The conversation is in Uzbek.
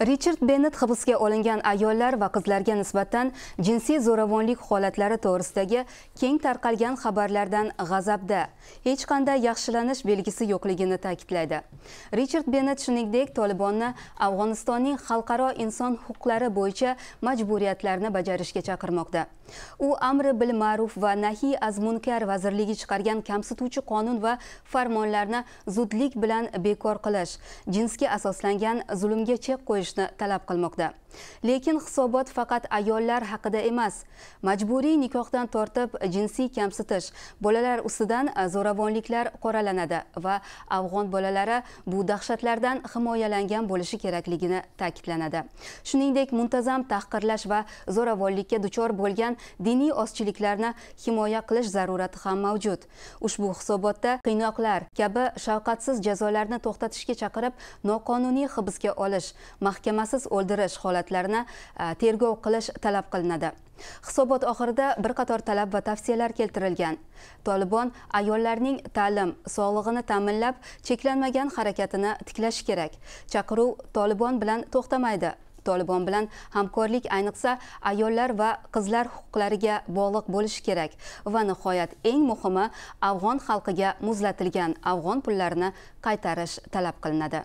richard Bennett hibsga olingan ayollar va qizlarga nisbatan jinsiy zo'ravonlik holatlari to'g'risidagi keng tarqalgan xabarlardan g'azabda hech qanday yaxshilanish belgisi yo'qligini ta'kidladi richard Bennett shuningdek tolibonni afg'onistonning xalqaro inson huquqlari bo'yicha majburiyatlarini bajarishga chaqirmoqda u amri bil ma'ruf va nahiy az munkar vazirligi chiqargan kamsituvchi qonun va farmonlarni zudlik bilan bekor qilish jinsga asoslangan zulmga chek qo'yish qilishni talab qilmoqda lekin hisobot faqat ayollar haqida emas majburiy nikohdan tortib jinsiy kamsitish bolalar ustidan zo'ravonliklar qoralanadi va afg'on bolalari bu dahshatlardan himoyalangan bo'lishi kerakligini ta'kidlanadi shuningdek muntazam tahqirlash va zo'ravonlikka duchor bo'lgan diniy ozchiliklarni himoya qilish zarurati ham mavjud ushbu hisobotda qiynoqlar kabi shafqatsiz jazolarni to'xtatishga chaqirib noqonuniy hibsga olish mahkamasiz o'ldirish holatlarini e, tergov qilish talab qilinadi hisobot oxirida bir qator talab va tavsiyalar keltirilgan tolibon ayollarning ta'lim sog'lig'ini ta'minlab cheklanmagan harakatini tiklashi kerak chaqiruv tolibon bilan to'xtamaydi tolibon bilan hamkorlik ayniqsa ayollar va qizlar huquqlariga bog'liq bo'lishi kerak va nihoyat eng muhimi afg'on xalqiga muzlatilgan afg'on pullarini qaytarish talab qilinadi